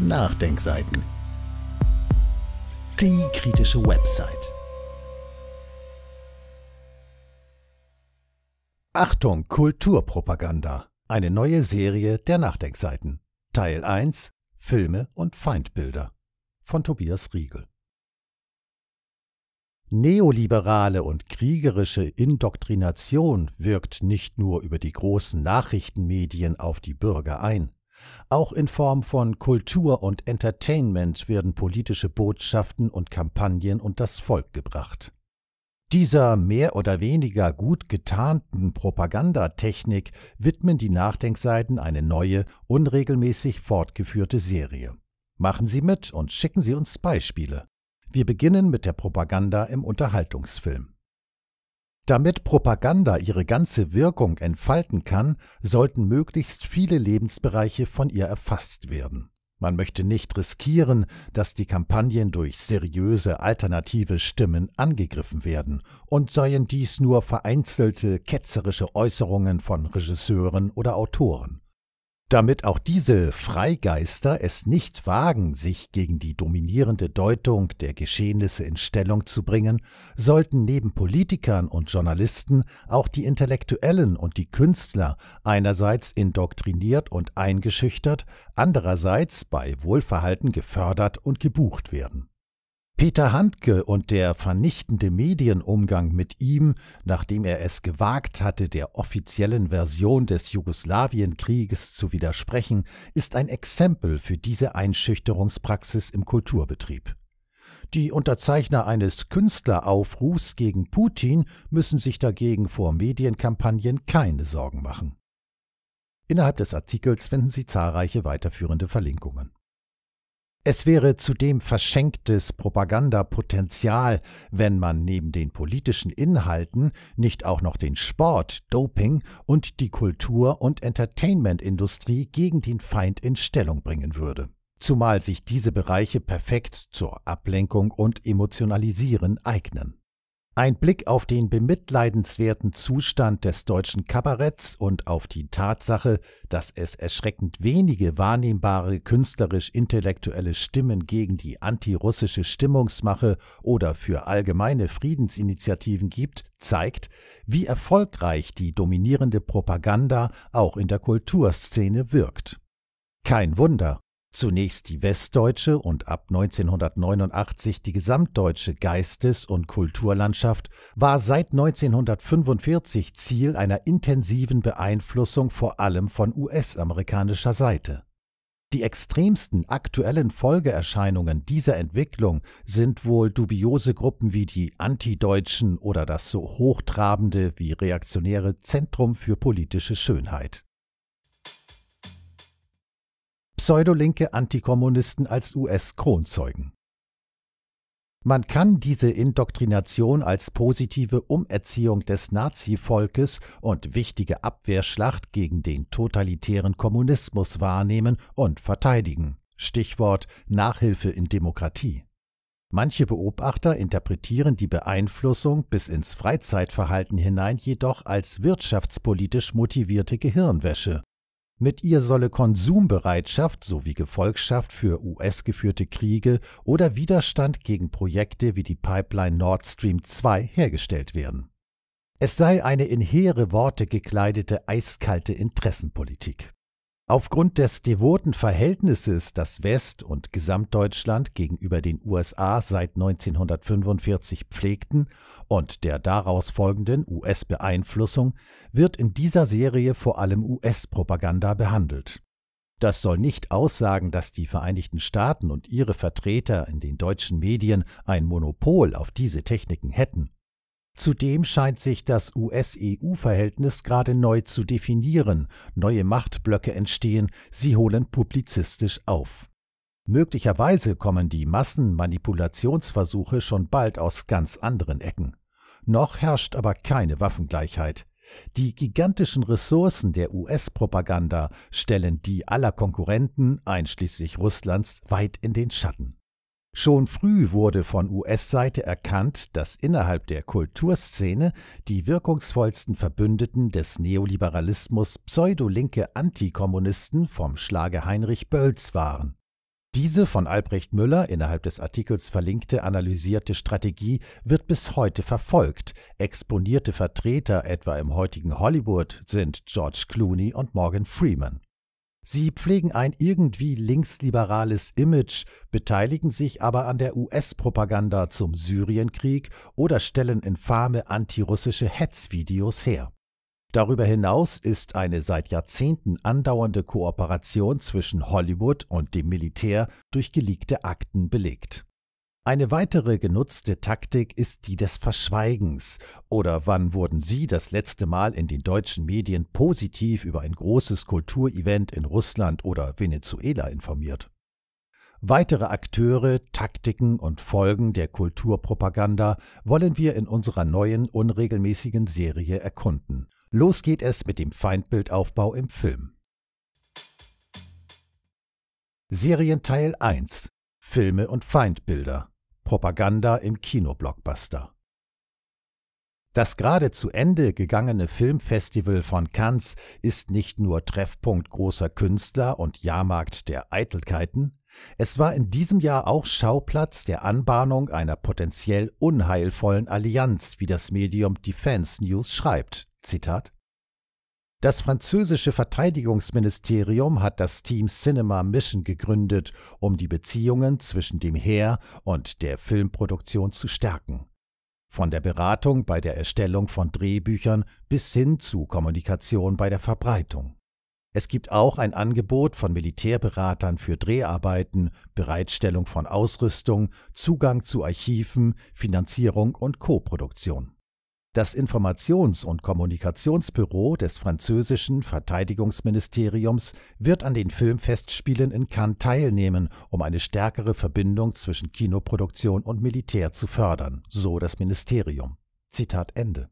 Nachdenkseiten. Die kritische Website. Achtung, Kulturpropaganda. Eine neue Serie der Nachdenkseiten. Teil 1 Filme und Feindbilder von Tobias Riegel. Neoliberale und kriegerische Indoktrination wirkt nicht nur über die großen Nachrichtenmedien auf die Bürger ein. Auch in Form von Kultur und Entertainment werden politische Botschaften und Kampagnen und das Volk gebracht. Dieser mehr oder weniger gut getarnten Propagandatechnik widmen die Nachdenkseiten eine neue, unregelmäßig fortgeführte Serie. Machen Sie mit und schicken Sie uns Beispiele. Wir beginnen mit der Propaganda im Unterhaltungsfilm. Damit Propaganda ihre ganze Wirkung entfalten kann, sollten möglichst viele Lebensbereiche von ihr erfasst werden. Man möchte nicht riskieren, dass die Kampagnen durch seriöse alternative Stimmen angegriffen werden, und seien dies nur vereinzelte ketzerische Äußerungen von Regisseuren oder Autoren. Damit auch diese Freigeister es nicht wagen, sich gegen die dominierende Deutung der Geschehnisse in Stellung zu bringen, sollten neben Politikern und Journalisten auch die Intellektuellen und die Künstler einerseits indoktriniert und eingeschüchtert, andererseits bei Wohlverhalten gefördert und gebucht werden Peter Handke und der vernichtende Medienumgang mit ihm, nachdem er es gewagt hatte, der offiziellen Version des Jugoslawienkrieges zu widersprechen, ist ein Exempel für diese Einschüchterungspraxis im Kulturbetrieb. Die Unterzeichner eines Künstleraufrufs gegen Putin müssen sich dagegen vor Medienkampagnen keine Sorgen machen. Innerhalb des Artikels finden Sie zahlreiche weiterführende Verlinkungen. Es wäre zudem verschenktes Propagandapotenzial, wenn man neben den politischen Inhalten nicht auch noch den Sport, Doping und die Kultur- und Entertainmentindustrie gegen den Feind in Stellung bringen würde. Zumal sich diese Bereiche perfekt zur Ablenkung und Emotionalisieren eignen. Ein Blick auf den bemitleidenswerten Zustand des deutschen Kabaretts und auf die Tatsache, dass es erschreckend wenige wahrnehmbare künstlerisch-intellektuelle Stimmen gegen die antirussische Stimmungsmache oder für allgemeine Friedensinitiativen gibt, zeigt, wie erfolgreich die dominierende Propaganda auch in der Kulturszene wirkt. Kein Wunder, Zunächst die westdeutsche und ab 1989 die gesamtdeutsche Geistes- und Kulturlandschaft war seit 1945 Ziel einer intensiven Beeinflussung vor allem von US-amerikanischer Seite. Die extremsten aktuellen Folgeerscheinungen dieser Entwicklung sind wohl dubiose Gruppen wie die Antideutschen oder das so hochtrabende wie reaktionäre Zentrum für politische Schönheit pseudolinke Antikommunisten als US-Kronzeugen. Man kann diese Indoktrination als positive Umerziehung des Nazivolkes und wichtige Abwehrschlacht gegen den totalitären Kommunismus wahrnehmen und verteidigen. Stichwort Nachhilfe in Demokratie. Manche Beobachter interpretieren die Beeinflussung bis ins Freizeitverhalten hinein jedoch als wirtschaftspolitisch motivierte Gehirnwäsche, mit ihr solle Konsumbereitschaft sowie Gefolgschaft für US-geführte Kriege oder Widerstand gegen Projekte wie die Pipeline Nord Stream 2 hergestellt werden. Es sei eine in hehre Worte gekleidete eiskalte Interessenpolitik. Aufgrund des devoten Verhältnisses, das West- und Gesamtdeutschland gegenüber den USA seit 1945 pflegten, und der daraus folgenden US-Beeinflussung wird in dieser Serie vor allem US-Propaganda behandelt. Das soll nicht aussagen, dass die Vereinigten Staaten und ihre Vertreter in den deutschen Medien ein Monopol auf diese Techniken hätten. Zudem scheint sich das US-EU-Verhältnis gerade neu zu definieren, neue Machtblöcke entstehen, sie holen publizistisch auf. Möglicherweise kommen die Massenmanipulationsversuche schon bald aus ganz anderen Ecken. Noch herrscht aber keine Waffengleichheit. Die gigantischen Ressourcen der US-Propaganda stellen die aller Konkurrenten, einschließlich Russlands, weit in den Schatten. Schon früh wurde von US-Seite erkannt, dass innerhalb der Kulturszene die wirkungsvollsten Verbündeten des Neoliberalismus pseudolinke Antikommunisten vom Schlage Heinrich Bölls waren. Diese von Albrecht Müller innerhalb des Artikels verlinkte analysierte Strategie wird bis heute verfolgt. Exponierte Vertreter etwa im heutigen Hollywood sind George Clooney und Morgan Freeman. Sie pflegen ein irgendwie linksliberales Image, beteiligen sich aber an der US-Propaganda zum Syrienkrieg oder stellen infame antirussische Hetzvideos her. Darüber hinaus ist eine seit Jahrzehnten andauernde Kooperation zwischen Hollywood und dem Militär durch geleakte Akten belegt eine weitere genutzte Taktik ist die des Verschweigens. Oder wann wurden Sie das letzte Mal in den deutschen Medien positiv über ein großes Kulturevent in Russland oder Venezuela informiert? Weitere Akteure, Taktiken und Folgen der Kulturpropaganda wollen wir in unserer neuen unregelmäßigen Serie erkunden. Los geht es mit dem Feindbildaufbau im Film. Serienteil 1 Filme und Feindbilder Propaganda im Kinoblockbuster. Das gerade zu Ende gegangene Filmfestival von Cannes ist nicht nur Treffpunkt großer Künstler und Jahrmarkt der Eitelkeiten, es war in diesem Jahr auch Schauplatz der Anbahnung einer potenziell unheilvollen Allianz, wie das Medium Defense News schreibt. Zitat das französische Verteidigungsministerium hat das Team Cinema Mission gegründet, um die Beziehungen zwischen dem Heer und der Filmproduktion zu stärken. Von der Beratung bei der Erstellung von Drehbüchern bis hin zu Kommunikation bei der Verbreitung. Es gibt auch ein Angebot von Militärberatern für Dreharbeiten, Bereitstellung von Ausrüstung, Zugang zu Archiven, Finanzierung und Koproduktion. Das Informations- und Kommunikationsbüro des französischen Verteidigungsministeriums wird an den Filmfestspielen in Cannes teilnehmen, um eine stärkere Verbindung zwischen Kinoproduktion und Militär zu fördern, so das Ministerium. Zitat Ende.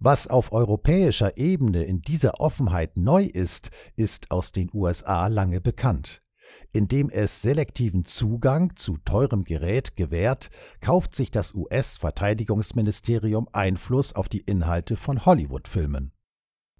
Was auf europäischer Ebene in dieser Offenheit neu ist, ist aus den USA lange bekannt. Indem es selektiven Zugang zu teurem Gerät gewährt, kauft sich das US-Verteidigungsministerium Einfluss auf die Inhalte von Hollywood-Filmen.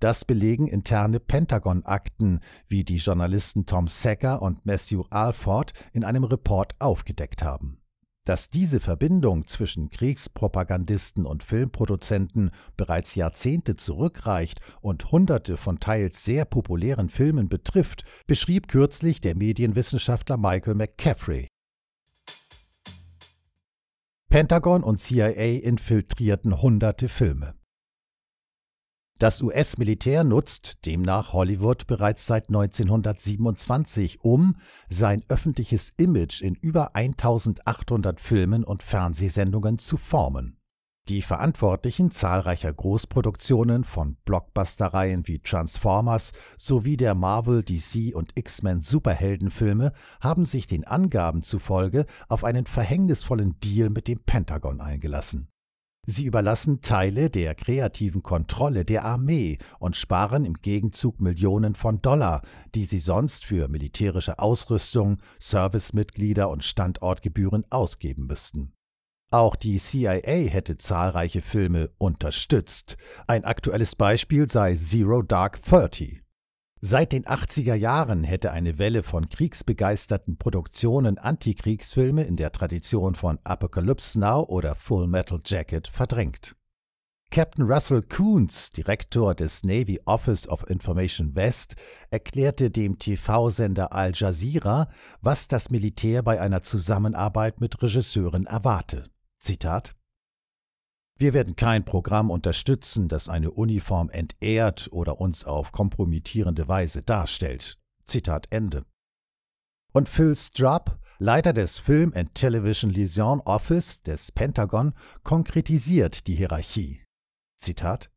Das belegen interne Pentagon-Akten, wie die Journalisten Tom Sacker und Matthew Alford in einem Report aufgedeckt haben dass diese Verbindung zwischen Kriegspropagandisten und Filmproduzenten bereits Jahrzehnte zurückreicht und hunderte von teils sehr populären Filmen betrifft, beschrieb kürzlich der Medienwissenschaftler Michael McCaffrey. Pentagon und CIA infiltrierten hunderte Filme. Das US-Militär nutzt demnach Hollywood bereits seit 1927, um sein öffentliches Image in über 1800 Filmen und Fernsehsendungen zu formen. Die Verantwortlichen zahlreicher Großproduktionen von Blockbustereien wie Transformers sowie der Marvel, DC und X-Men Superheldenfilme haben sich den Angaben zufolge auf einen verhängnisvollen Deal mit dem Pentagon eingelassen. Sie überlassen Teile der kreativen Kontrolle der Armee und sparen im Gegenzug Millionen von Dollar, die sie sonst für militärische Ausrüstung, Servicemitglieder und Standortgebühren ausgeben müssten. Auch die CIA hätte zahlreiche Filme unterstützt. Ein aktuelles Beispiel sei Zero Dark Thirty. Seit den 80er Jahren hätte eine Welle von kriegsbegeisterten Produktionen Antikriegsfilme in der Tradition von Apocalypse Now oder Full Metal Jacket verdrängt. Captain Russell Coons, Direktor des Navy Office of Information West, erklärte dem TV-Sender Al Jazeera, was das Militär bei einer Zusammenarbeit mit Regisseuren erwarte. Zitat wir werden kein Programm unterstützen, das eine Uniform entehrt oder uns auf kompromittierende Weise darstellt. Zitat Ende. Und Phil Strupp, Leiter des Film and Television Liaison Office des Pentagon, konkretisiert die Hierarchie. Zitat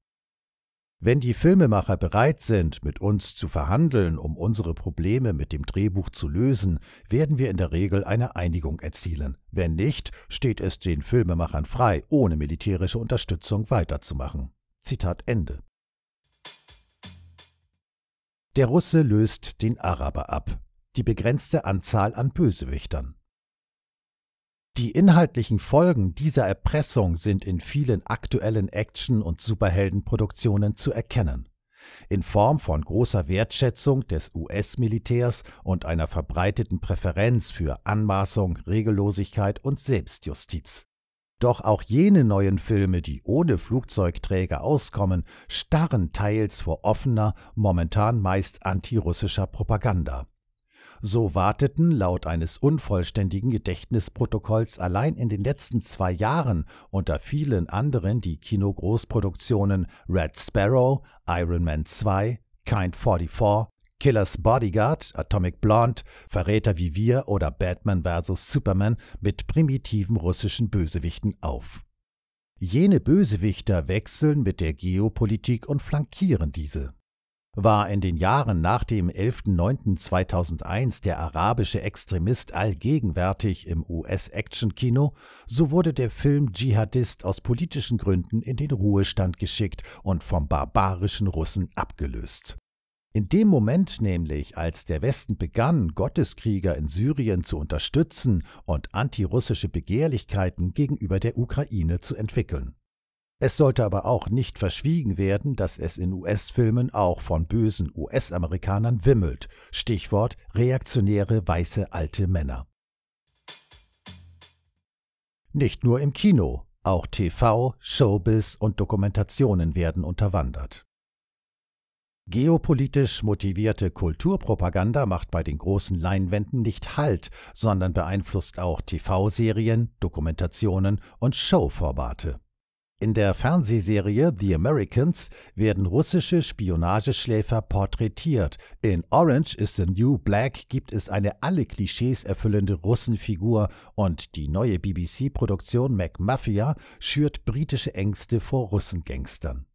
wenn die Filmemacher bereit sind, mit uns zu verhandeln, um unsere Probleme mit dem Drehbuch zu lösen, werden wir in der Regel eine Einigung erzielen. Wenn nicht, steht es den Filmemachern frei, ohne militärische Unterstützung weiterzumachen. Zitat Ende. Der Russe löst den Araber ab. Die begrenzte Anzahl an Bösewichtern. Die inhaltlichen Folgen dieser Erpressung sind in vielen aktuellen Action- und Superheldenproduktionen zu erkennen. In Form von großer Wertschätzung des US-Militärs und einer verbreiteten Präferenz für Anmaßung, Regellosigkeit und Selbstjustiz. Doch auch jene neuen Filme, die ohne Flugzeugträger auskommen, starren teils vor offener, momentan meist antirussischer Propaganda. So warteten laut eines unvollständigen Gedächtnisprotokolls allein in den letzten zwei Jahren unter vielen anderen die Kinogroßproduktionen Red Sparrow, Iron Man 2, Kind 44, Killers Bodyguard, Atomic Blonde, Verräter wie wir oder Batman vs. Superman mit primitiven russischen Bösewichten auf. Jene Bösewichter wechseln mit der Geopolitik und flankieren diese war in den Jahren nach dem 11.09.2001 der arabische Extremist allgegenwärtig im US-Action-Kino, so wurde der Film Dschihadist aus politischen Gründen in den Ruhestand geschickt und vom barbarischen Russen abgelöst. In dem Moment nämlich, als der Westen begann, Gotteskrieger in Syrien zu unterstützen und antirussische Begehrlichkeiten gegenüber der Ukraine zu entwickeln. Es sollte aber auch nicht verschwiegen werden, dass es in US-Filmen auch von bösen US-Amerikanern wimmelt. Stichwort reaktionäre weiße alte Männer. Nicht nur im Kino, auch TV, Showbiz und Dokumentationen werden unterwandert. Geopolitisch motivierte Kulturpropaganda macht bei den großen Leinwänden nicht Halt, sondern beeinflusst auch TV-Serien, Dokumentationen und Showformate. In der Fernsehserie The Americans werden russische Spionageschläfer porträtiert. In Orange is the New Black gibt es eine alle Klischees erfüllende Russenfigur und die neue BBC-Produktion MacMafia schürt britische Ängste vor Russengangstern.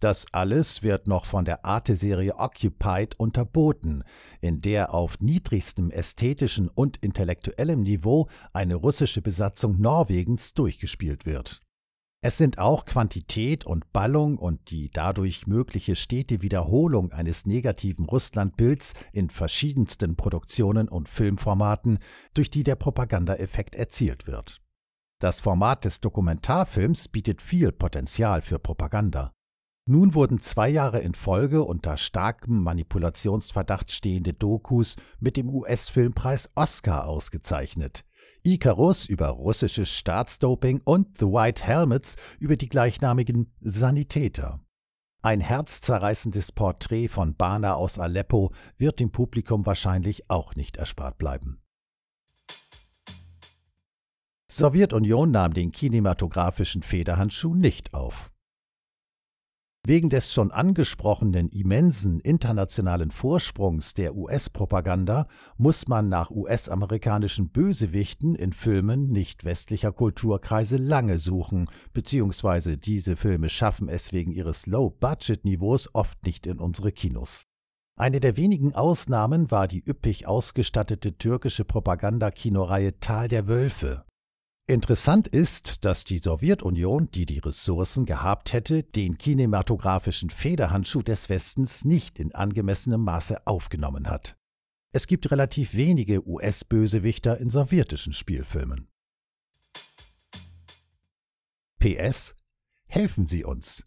Das alles wird noch von der Arte-Serie Occupied unterboten, in der auf niedrigstem ästhetischen und intellektuellem Niveau eine russische Besatzung Norwegens durchgespielt wird es sind auch Quantität und Ballung und die dadurch mögliche stete Wiederholung eines negativen Russlandbilds in verschiedensten Produktionen und Filmformaten, durch die der Propagandaeffekt erzielt wird. Das Format des Dokumentarfilms bietet viel Potenzial für Propaganda. Nun wurden zwei Jahre in Folge unter starkem Manipulationsverdacht stehende Dokus mit dem US-Filmpreis Oscar ausgezeichnet. Icarus über russisches Staatsdoping und The White Helmets über die gleichnamigen Sanitäter. Ein herzzerreißendes Porträt von Bana aus Aleppo wird dem Publikum wahrscheinlich auch nicht erspart bleiben. Sowjetunion nahm den kinematografischen Federhandschuh nicht auf. Wegen des schon angesprochenen immensen internationalen Vorsprungs der US-Propaganda muss man nach US-amerikanischen Bösewichten in Filmen nicht westlicher Kulturkreise lange suchen, beziehungsweise diese Filme schaffen es wegen ihres Low-Budget-Niveaus oft nicht in unsere Kinos. Eine der wenigen Ausnahmen war die üppig ausgestattete türkische Propagandakinoreihe Tal der Wölfe. Interessant ist, dass die Sowjetunion, die die Ressourcen gehabt hätte, den kinematografischen Federhandschuh des Westens nicht in angemessenem Maße aufgenommen hat. Es gibt relativ wenige US-Bösewichter in sowjetischen Spielfilmen. PS Helfen Sie uns!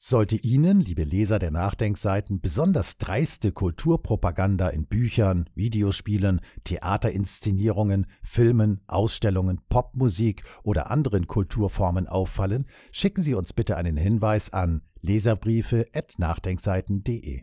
Sollte Ihnen, liebe Leser der Nachdenkseiten, besonders dreiste Kulturpropaganda in Büchern, Videospielen, Theaterinszenierungen, Filmen, Ausstellungen, Popmusik oder anderen Kulturformen auffallen, schicken Sie uns bitte einen Hinweis an leserbriefe.nachdenkseiten.de.